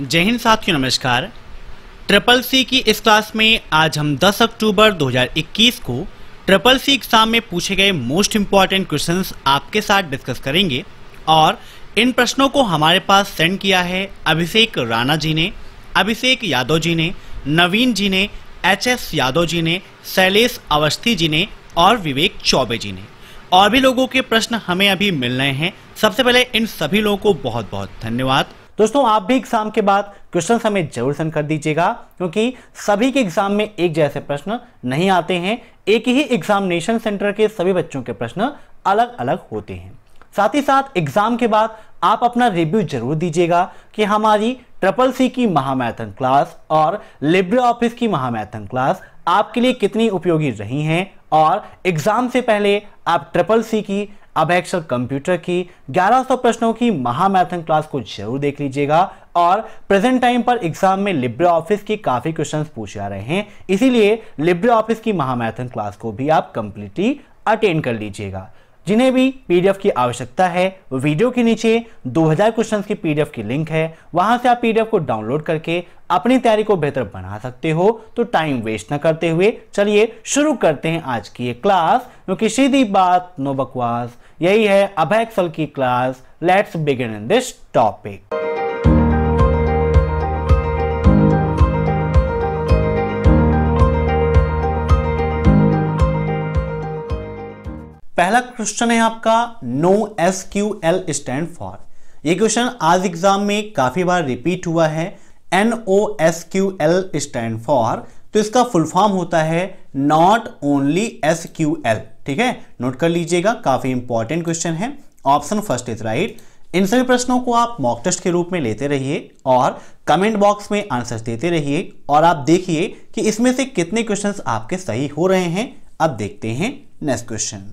जय हिंद साथियों नमस्कार ट्रिपल सी की इस क्लास में आज हम 10 अक्टूबर 2021 को ट्रिपल सी एग्जाम में पूछे गए मोस्ट इम्पॉर्टेंट क्वेश्चंस आपके साथ डिस्कस करेंगे और इन प्रश्नों को हमारे पास सेंड किया है अभिषेक राणा जी ने अभिषेक यादव जी ने नवीन जी ने एच एस यादव जी ने शैलेश अवस्थी जी ने और विवेक चौबे जी ने और भी लोगों के प्रश्न हमें अभी मिल रहे हैं सबसे पहले इन सभी लोगों को बहुत बहुत धन्यवाद दोस्तों आप भी एग्जाम के बाद क्वेश्चन हमें जरूर सेंड कर दीजिएगा क्योंकि सभी के एग्जाम में एक जैसे प्रश्न नहीं आते हैं एक ही एग्जामिनेशन सेंटर के सभी बच्चों के प्रश्न अलग अलग होते हैं साथ ही साथ एग्जाम के बाद आप अपना रिव्यू जरूर दीजिएगा कि हमारी ट्रिपल सी की महामैथन क्लास और लिब्रे ऑफिस की महामैथन क्लास आपके लिए कितनी उपयोगी रही हैं और एग्जाम से पहले आप ट्रिपल सी की अब एक्सेल कंप्यूटर की 1100 प्रश्नों की महामैराथन क्लास को जरूर देख लीजिएगा और प्रेजेंट टाइम पर एग्जाम में लिब्रे ऑफिस के काफ़ी क्वेश्चंस पूछे जा रहे हैं इसीलिए लिब्रे ऑफिस की महामैराथन क्लास को भी आप कंप्लीटली अटेंड कर लीजिएगा जिन्हें भी पीडीएफ की आवश्यकता है वीडियो के नीचे 2000 क्वेश्चंस की पीडीएफ की लिंक है वहां से आप पीडीएफ को डाउनलोड करके अपनी तैयारी को बेहतर बना सकते हो तो टाइम वेस्ट ना करते हुए चलिए शुरू करते हैं आज की ये क्लास क्योंकि सीधी बात नो बकवास यही है अब की class let's begin in this topic पहला क्वेश्चन है आपका no S Q L stand for ये क्वेश्चन आज एग्जाम में काफी बार रिपीट हुआ है N O S Q L stand for तो इसका फुल फॉर्म होता है not only S Q L ठीक है नोट कर लीजिएगा काफी इंपॉर्टेंट क्वेश्चन है ऑप्शन फर्स्ट इज राइट इन सभी प्रश्नों को आप मॉक टेस्ट के रूप में लेते रहिए और कमेंट बॉक्स में आंसर देते रहिए और आप देखिए कि इसमें से कितने क्वेश्चंस आपके सही हो रहे हैं अब देखते हैं नेक्स्ट क्वेश्चन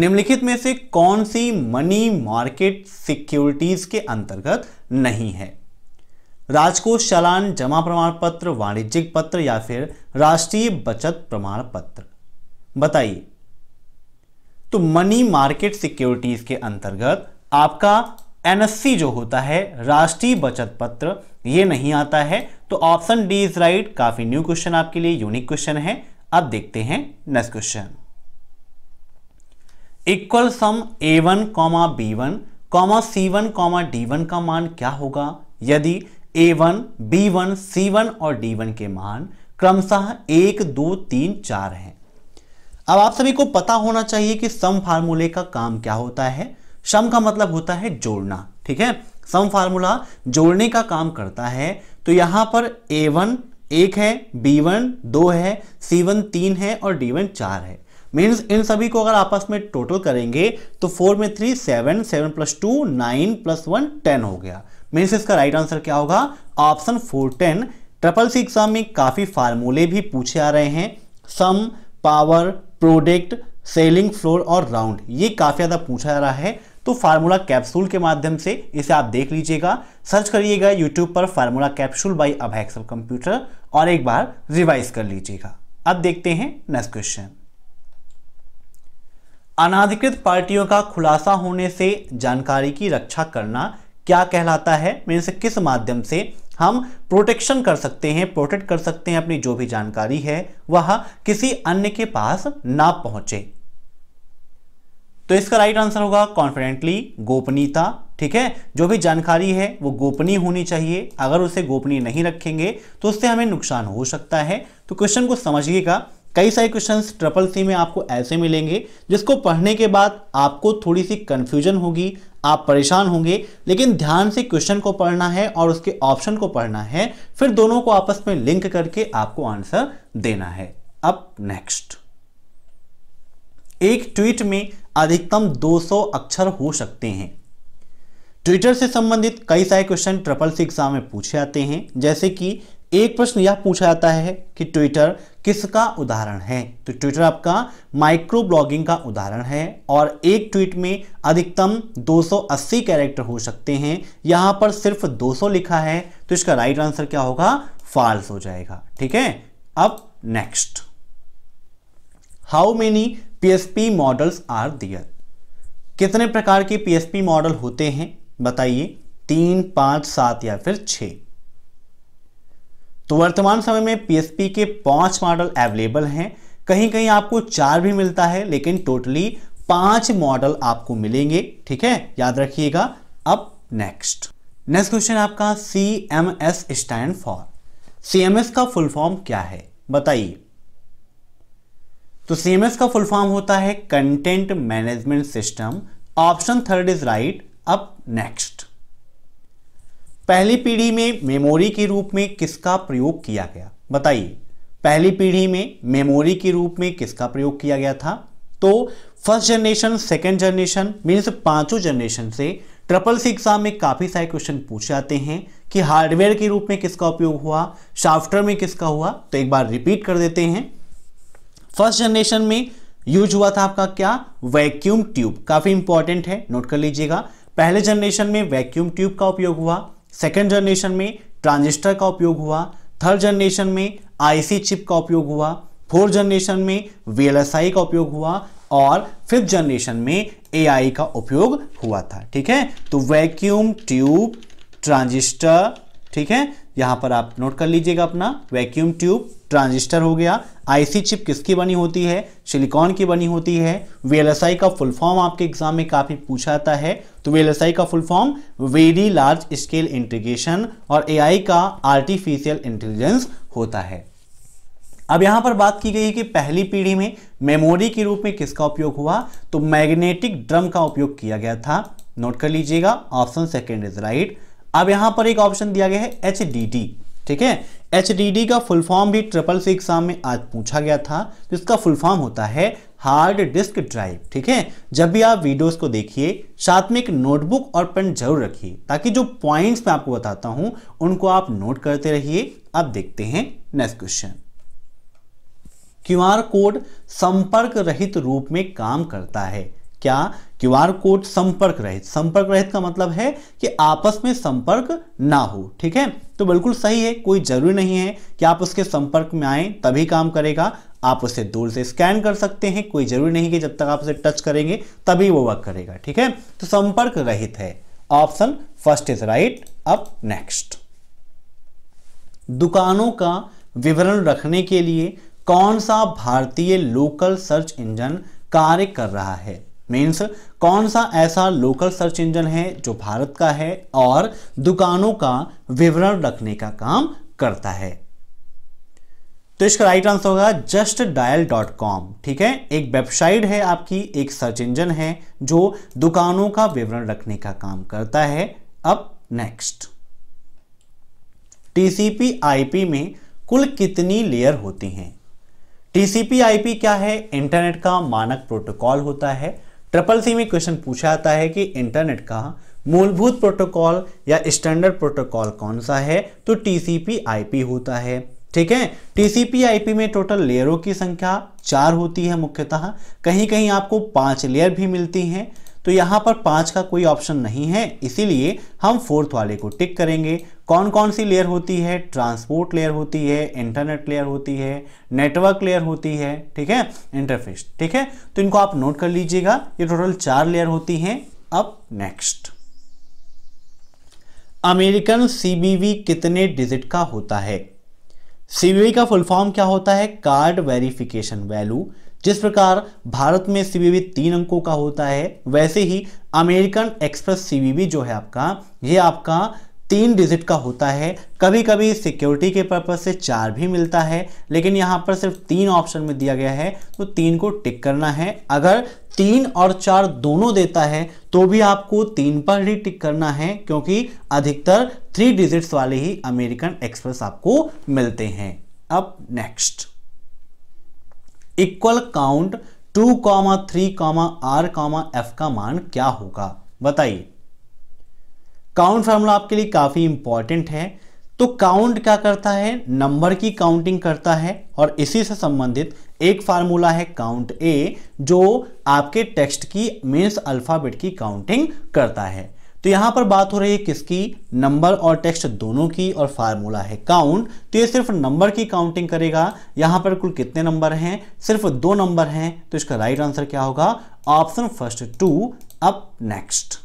निम्नलिखित में से कौन सी मनी मार्केट सिक्योरिटीज के अंतर्गत नहीं है राजकोष चलान जमा प्रमाण पत्र वाणिज्यिक पत्र या फिर राष्ट्रीय बचत प्रमाण पत्र बताइए तो मनी मार्केट सिक्योरिटीज के अंतर्गत आपका एनएससी जो होता है राष्ट्रीय बचत पत्र ये नहीं आता है तो ऑप्शन डी इज राइट काफी न्यू क्वेश्चन आपके लिए यूनिक क्वेश्चन है अब देखते हैं next question equal sum A one comma B one comma C one comma D one का मान क्या होगा यदि A one B one C one और डी वन के मान क्रमशः एक दो तीन चार हैं अब आप सभी को पता होना चाहिए कि सम फार्मूले का काम क्या होता है सम का मतलब होता है जोड़ना ठीक है सम फार्मूला जोड़ने का काम करता है तो यहां पर ए वन एक है बी वन दो है सी वन तीन है और डी वन चार है मीन्स इन सभी को अगर आपस में टोटल करेंगे तो फोर में three seven seven plus two nine plus one ten हो गया मीन्स इसका राइट आंसर क्या होगा option four ten triple C exam में काफ़ी फार्मूले भी पूछे आ रहे हैं sum power product ceiling floor और राउंड ये काफ़ी ज़्यादा पूछा जा रहा है तो फार्मूला कैप्सूल के माध्यम से इसे आप देख लीजिएगा सर्च करिएगा यूट्यूब पर फार्मूला कैप्सूल बाई अभैक्सल कंप्यूटर और एक बार रिवाइज कर लीजिएगा अब देखते हैं नेक्स्ट क्वेश्चन अनाधिकृत पार्टियों का खुलासा होने से जानकारी की रक्षा करना क्या कहलाता है से किस माध्यम से हम प्रोटेक्शन कर सकते हैं प्रोटेक्ट कर सकते हैं अपनी जो भी जानकारी है वह किसी अन्य के पास ना पहुंचे तो इसका राइट आंसर होगा कॉन्फिडेंटली गोपनीयता ठीक है जो भी जानकारी है वो गोपनीय होनी चाहिए अगर उसे गोपनीय नहीं रखेंगे तो उससे हमें नुकसान हो सकता है तो क्वेश्चन को समझिएगा कई सारे क्वेश्चंस ट्रिपल सी में आपको ऐसे मिलेंगे जिसको पढ़ने के बाद आपको थोड़ी सी कंफ्यूजन होगी आप परेशान होंगे लेकिन ध्यान से क्वेश्चन को पढ़ना है और उसके ऑप्शन को पढ़ना है फिर दोनों को आपस में लिंक करके आपको आंसर देना है अब नेक्स्ट एक ट्वीट में अधिकतम 200 अक्षर हो सकते हैं ट्विटर से संबंधित कई सारे क्वेश्चन ट्रिपल सी एग्जाम में पूछे जाते हैं जैसे कि एक प्रश्न यह पूछा जाता है कि ट्विटर किसका उदाहरण है तो ट्विटर आपका माइक्रो ब्लॉगिंग का उदाहरण है और एक ट्वीट में अधिकतम 280 कैरेक्टर हो सकते हैं यहां पर सिर्फ 200 लिखा है तो इसका राइट आंसर क्या होगा फॉल्स हो जाएगा ठीक है अब next how many PSP models are there कितने प्रकार के पीएसपी मॉडल होते हैं बताइए तीन पांच सात या फिर छह तो वर्तमान समय में पीएसपी के पांच मॉडल अवेलेबल हैं कहीं कहीं आपको चार भी मिलता है लेकिन टोटली पांच मॉडल आपको मिलेंगे ठीक है याद रखिएगा अब नेक्स्ट नेक्स्ट क्वेश्चन आपका C M S stand for C M S का फुल फॉर्म क्या है बताइए तो सी एम एस का फुल फॉर्म होता है content management system option third is right अब नेक्स्ट पहली पीढ़ी में मेमोरी के रूप में किसका प्रयोग किया गया बताइए पहली पीढ़ी में मेमोरी के रूप में किसका प्रयोग किया गया था तो first generation second generation means पांचों जनरेशन से ट्रिपल सी एग्जाम में काफ़ी सारे क्वेश्चन पूछे जाते हैं कि हार्डवेयर के रूप में किसका उपयोग हुआ सॉफ्टवेयर में किसका हुआ तो एक बार रिपीट कर देते हैं फर्स्ट जनरेशन में यूज हुआ था आपका क्या वैक्यूम ट्यूब काफ़ी इंपॉर्टेंट है नोट कर लीजिएगा पहले जनरेशन में वैक्यूम ट्यूब का उपयोग हुआ सेकेंड जनरेशन में ट्रांजिस्टर का उपयोग हुआ थर्ड जनरेशन में आईसी चिप का उपयोग हुआ फोर्थ जनरेशन में वीएलएसआई का उपयोग हुआ और फिफ्थ जनरेशन में एआई का उपयोग हुआ था ठीक है तो वैक्यूम ट्यूब ट्रांजिस्टर ठीक है यहां पर आप नोट कर लीजिएगा अपना वैक्यूम ट्यूब ट्रांजिस्टर हो गया आईसी चिप किसकी बनी होती है सिलिकॉन की बनी होती है वीएलएसआई का फुल फॉर्म आपके एग्जाम में काफ़ी पूछा जाता है तो वीएलएसआई का full form very large scale integration और एआई का आर्टिफिशियल इंटेलिजेंस होता है अब यहां पर बात की गई है कि पहली पीढ़ी में मेमोरी के रूप में किसका उपयोग हुआ तो मैग्नेटिक ड्रम का उपयोग किया गया था नोट कर लीजिएगा option second is right right. अब यहां पर एक ऑप्शन दिया गया है एच ठीक है एच का फुल फॉर्म भी ट्रिपल सी एग्जाम में आज पूछा गया था जिसका फुल फॉर्म होता है हार्ड डिस्क ड्राइव ठीक है जब भी आप वीडियोस को देखिए साथ में एक नोटबुक और पेन जरूर रखिए ताकि जो पॉइंट्स मैं आपको बताता हूं उनको आप नोट करते रहिए अब देखते हैं नेक्स्ट क्वेश्चन क्यू कोड संपर्क रहित रूप में काम करता है क्या क्यू आर कोड संपर्क रहित संपर्क रहित का मतलब है कि आपस में संपर्क ना हो ठीक है तो बिल्कुल सही है कोई जरूरी नहीं है कि आप उसके संपर्क में आए तभी काम करेगा आप उसे दूर से स्कैन कर सकते हैं कोई जरूरी नहीं कि जब तक आप उसे टच करेंगे तभी वो वर्क करेगा ठीक है तो संपर्क रहित है ऑप्शन फर्स्ट इज राइट अब नेक्स्ट दुकानों का विवरण रखने के लिए कौन सा भारतीय लोकल सर्च इंजन कार्य कर रहा है मीन्स कौन सा ऐसा लोकल सर्च इंजन है जो भारत का है और दुकानों का विवरण रखने का काम करता है तो इसका राइट आंसर होगा जस्ट डायल डॉट कॉम ठीक है एक वेबसाइट है आपकी एक सर्च इंजन है जो दुकानों का विवरण रखने का काम करता है अब नेक्स्ट टीसीपी आईपी में कुल कितनी लेयर होती हैं टीसीपी आईपी क्या है इंटरनेट का मानक प्रोटोकॉल होता है ट्रिपल सी में क्वेश्चन पूछा जाता है कि इंटरनेट का मूलभूत प्रोटोकॉल या स्टैंडर्ड प्रोटोकॉल कौन सा है तो टीसीपी आईपी होता है ठीक है टीसीपी आईपी में टोटल लेयरों की संख्या चार होती है मुख्यतः कहीं कहीं आपको पांच लेयर भी मिलती हैं तो यहाँ पर पाँच का कोई ऑप्शन नहीं है इसीलिए हम फोर्थ वाले को टिक करेंगे कौन कौन सी लेयर होती है ट्रांसपोर्ट लेयर होती है इंटरनेट लेयर होती है नेटवर्क लेयर होती है ठीक है इंटरफेस ठीक है तो इनको आप नोट कर लीजिएगा ये टोटल चार लेयर होती हैं अब नेक्स्ट अमेरिकन सीबीवी कितने डिजिट का होता है सीबीवी का फुल फॉर्म क्या होता है कार्ड वेरिफिकेशन वैल्यू जिस प्रकार भारत में सीबीबी तीन अंकों का होता है वैसे ही अमेरिकन एक्सप्रेस सीबीबी जो है आपका ये आपका तीन डिजिट का होता है कभी कभी सिक्योरिटी के पर्पज से चार भी मिलता है लेकिन यहाँ पर सिर्फ तीन ऑप्शन में दिया गया है तो तीन को टिक करना है अगर तीन और चार दोनों देता है तो भी आपको तीन पर ही टिक करना है क्योंकि अधिकतर थ्री डिजिट्स वाले ही अमेरिकन एक्सप्रेस आपको मिलते हैं अब next equal count two comma three comma R comma F का मान क्या होगा बताइए काउंट फार्मूला आपके लिए काफी इंपॉर्टेंट है तो काउंट क्या करता है नंबर की काउंटिंग करता है और इसी से संबंधित एक फार्मूला है काउंट ए जो आपके टेक्स्ट की मीन्स अल्फाबेट की काउंटिंग करता है तो यहां पर बात हो रही है किसकी नंबर और टेक्स्ट दोनों की और फार्मूला है काउंट तो ये सिर्फ नंबर की काउंटिंग करेगा यहां पर कुल कितने नंबर हैं सिर्फ दो नंबर हैं तो इसका राइट आंसर क्या होगा option first true up next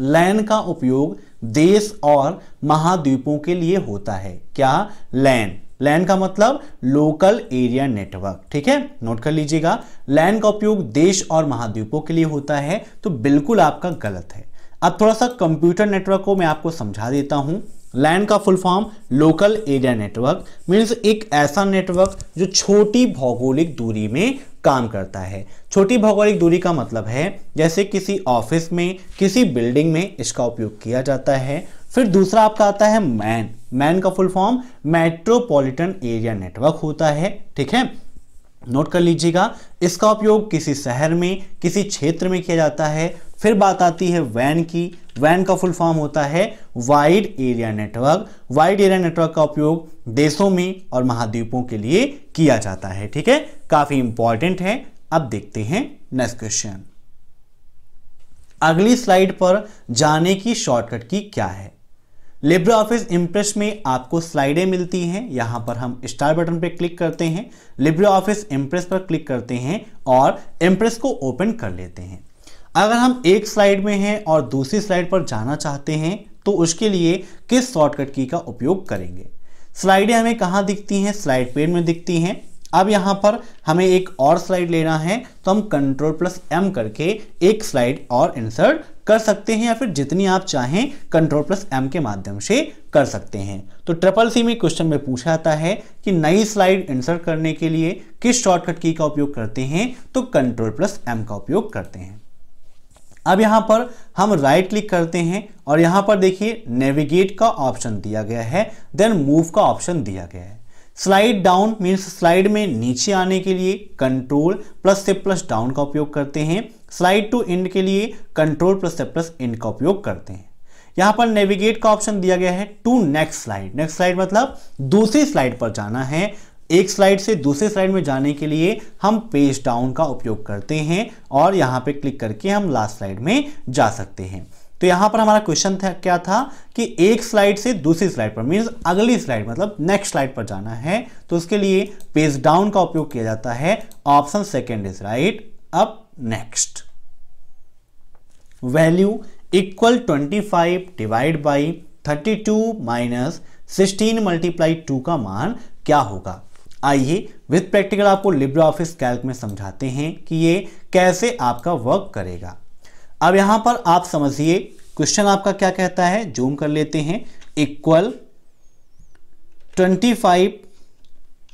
LAN का उपयोग देश और महाद्वीपों के लिए होता है क्या लैन लैन का मतलब लोकल एरिया नेटवर्क ठीक है नोट कर लीजिएगा लैन का उपयोग देश और महाद्वीपों के लिए होता है तो बिल्कुल आपका गलत है अब थोड़ा सा कंप्यूटर नेटवर्क को मैं आपको समझा देता हूं लैन का full form local area network means एक ऐसा नेटवर्क जो छोटी भौगोलिक दूरी में काम करता है छोटी भौगोलिक दूरी का मतलब है जैसे किसी ऑफिस में किसी बिल्डिंग में इसका उपयोग किया जाता है फिर दूसरा आपका आता है मैन मैन का full form metropolitan area network होता है ठीक है नोट कर लीजिएगा इसका उपयोग किसी शहर में किसी क्षेत्र में किया जाता है फिर बात आती है वैन की वैन का फुल फॉर्म होता है wide area network wide area network का उपयोग देशों में और महाद्वीपों के लिए किया जाता है ठीक है काफी इंपॉर्टेंट है अब देखते हैं नेक्स्ट क्वेश्चन अगली स्लाइड पर जाने की शॉर्टकट की क्या है लिब्रे ऑफिस इम्प्रेस में आपको स्लाइडें मिलती हैं यहाँ पर हम स्टार बटन पर क्लिक करते हैं लिब्रे ऑफिस इम्प्रेस पर क्लिक करते हैं और इम्प्रेस को ओपन कर लेते हैं अगर हम एक स्लाइड में हैं और दूसरी स्लाइड पर जाना चाहते हैं तो उसके लिए किस शॉर्टकट की का उपयोग करेंगे स्लाइडें हमें कहाँ दिखती हैं स्लाइड पेन में दिखती हैं अब यहाँ पर हमें एक और स्लाइड लेना है तो हम कंट्रोल प्लस एम करके एक स्लाइड और इंसर्ट कर सकते हैं या फिर जितनी आप चाहें कंट्रोल प्लस एम के माध्यम से कर सकते हैं तो ट्रिपल सी में क्वेश्चन में पूछा जाता है कि नई स्लाइड इंसर्ट करने के लिए किस शॉर्टकट की का उपयोग करते हैं तो कंट्रोल प्लस एम का उपयोग करते हैं अब यहां पर हम राइट क्लिक करते हैं और यहां पर देखिए नेविगेट का ऑप्शन दिया गया है देन मूव का ऑप्शन दिया गया है स्लाइड डाउन मीन्स स्लाइड में नीचे आने के लिए कंट्रोल प्लस से प्लस डाउन का उपयोग करते हैं स्लाइड टू एंड के लिए कंट्रोल प्लस से प्लस एंड का उपयोग करते हैं यहां पर नेविगेट का ऑप्शन दिया गया है to next slide next slide मतलब दूसरी स्लाइड पर जाना है एक स्लाइड से दूसरे स्लाइड में जाने के लिए हम पेज डाउन का उपयोग करते हैं और यहाँ पे क्लिक करके हम लास्ट स्लाइड में जा सकते हैं तो यहां पर हमारा क्वेश्चन था क्या था कि एक स्लाइड से दूसरी स्लाइड पर मीन अगली स्लाइड मतलब नेक्स्ट स्लाइड पर जाना है तो उसके लिए पेज डाउन का उपयोग किया जाता है ऑप्शन सेकेंड इज राइट अब next value equal 25 divide by 32 minus 16 multiply two का मान क्या होगा आइए विद प्रैक्टिकल आपको लिब्रे ऑफिस कैल्क में समझाते हैं कि ये कैसे आपका वर्क करेगा अब यहां पर आप समझिए क्वेश्चन आपका क्या कहता है जूम कर लेते हैं equal 25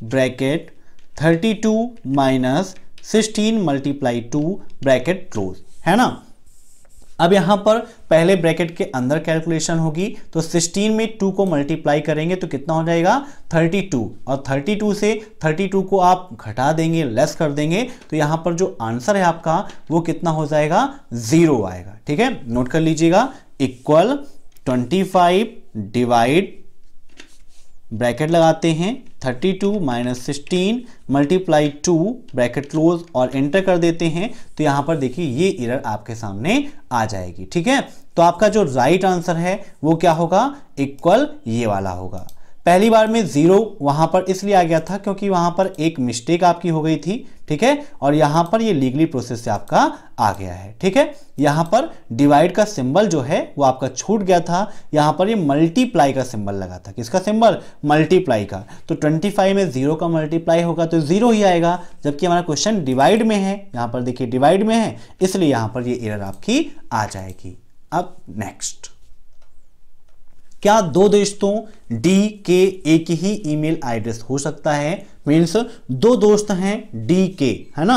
bracket 32 minus 16 multiply two bracket close है ना अब यहाँ पर पहले ब्रैकेट के अंदर कैलकुलेशन होगी तो 16 में 2 को मल्टीप्लाई करेंगे तो कितना हो जाएगा 32 और 32 से 32 को आप घटा देंगे लेस कर देंगे तो यहाँ पर जो आंसर है आपका वो कितना हो जाएगा ज़ीरो आएगा ठीक है नोट कर लीजिएगा इक्वल 25 डिवाइड ब्रैकेट लगाते हैं 32 two minus sixteen multiply two bracket close और एंटर कर देते हैं तो यहाँ पर देखिए ये इरर आपके सामने आ जाएगी ठीक है तो आपका जो राइट right आंसर है वो क्या होगा इक्वल ये वाला होगा पहली बार में ज़ीरो वहां पर इसलिए आ गया था क्योंकि वहां पर एक मिस्टेक आपकी हो गई थी ठीक है और यहां पर ये लीगली प्रोसेस से आपका आ गया है ठीक है यहां पर डिवाइड का सिंबल जो है वो आपका छूट गया था यहाँ पर ये मल्टीप्लाई का सिंबल लगा था किसका सिंबल मल्टीप्लाई का तो 25 में जीरो का मल्टीप्लाई होगा तो जीरो ही आएगा जबकि हमारा क्वेश्चन डिवाइड में है यहाँ पर देखिए डिवाइड में है इसलिए यहाँ पर ये एरर आपकी आ जाएगी अब नेक्स्ट क्या दो दोस्तों डी के एक ही ईमेल एड्रेस हो सकता है मीन्स दो दोस्त हैं डी के है ना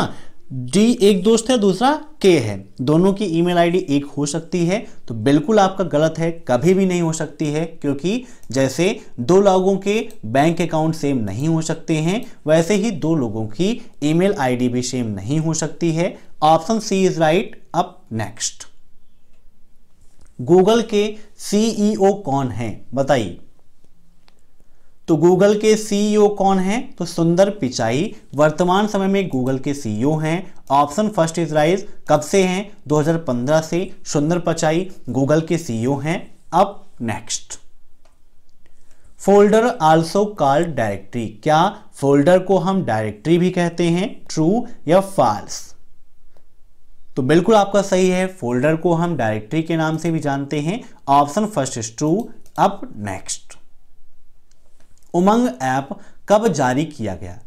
डी एक दोस्त है दूसरा के है दोनों की ईमेल आईडी एक हो सकती है तो बिल्कुल आपका गलत है कभी भी नहीं हो सकती है क्योंकि जैसे दो लोगों के बैंक अकाउंट सेम नहीं हो सकते हैं वैसे ही दो लोगों की ईमेल आईडी भी सेम नहीं हो सकती है option C is right up next Google के सीईओ e कौन हैं बताइए तो गूगल के सीईओ e कौन हैं तो सुंदर पिचाई वर्तमान समय में गूगल के सीईओ e हैं ऑप्शन फर्स्ट इज राइज कब से हैं 2015 से सुंदर पिचाई गूगल के सीईओ हैं अब next folder also call directory क्या फोल्डर को हम डायरेक्टरी भी कहते हैं ट्रू या फॉल्स तो बिल्कुल आपका सही है फोल्डर को हम डायरेक्टरी के नाम से भी जानते हैं option first is true up next Umang app कब जारी किया गया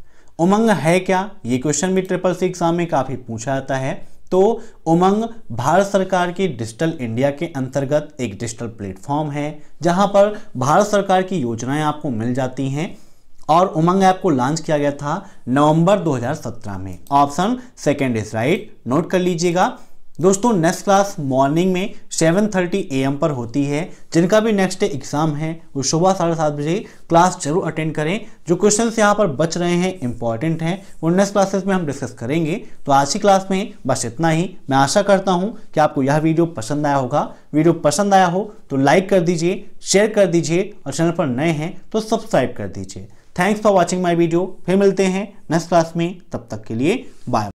उमंग है क्या ये क्वेश्चन भी ट्रिपल सी एग्जाम में काफ़ी पूछा जाता है तो उमंग भारत सरकार की डिजिटल इंडिया के अंतर्गत एक डिजिटल प्लेटफॉर्म है जहां पर भारत सरकार की योजनाएं आपको मिल जाती हैं और उमंग ऐप को लॉन्च किया गया था नवंबर 2017 में option second is right note कर लीजिएगा दोस्तों नेक्स्ट क्लास मॉर्निंग में 7:30 थर्टी एम पर होती है जिनका भी नेक्स्ट डे एग्जाम है वो सुबह साढ़े सात बजे क्लास जरूर अटेंड करें जो क्वेश्चंस यहाँ पर बच रहे हैं इंपॉर्टेंट हैं वो नेक्स्ट क्लासेस में हम डिस्कस करेंगे तो आज की क्लास में बस इतना ही मैं आशा करता हूँ कि आपको यह वीडियो पसंद आया होगा वीडियो पसंद आया हो तो लाइक कर दीजिए शेयर कर दीजिए और चैनल पर नए हैं तो सब्सक्राइब कर दीजिए thanks for watching my video फिर मिलते हैं नेक्स्ट क्लास में तब तक के लिए बाय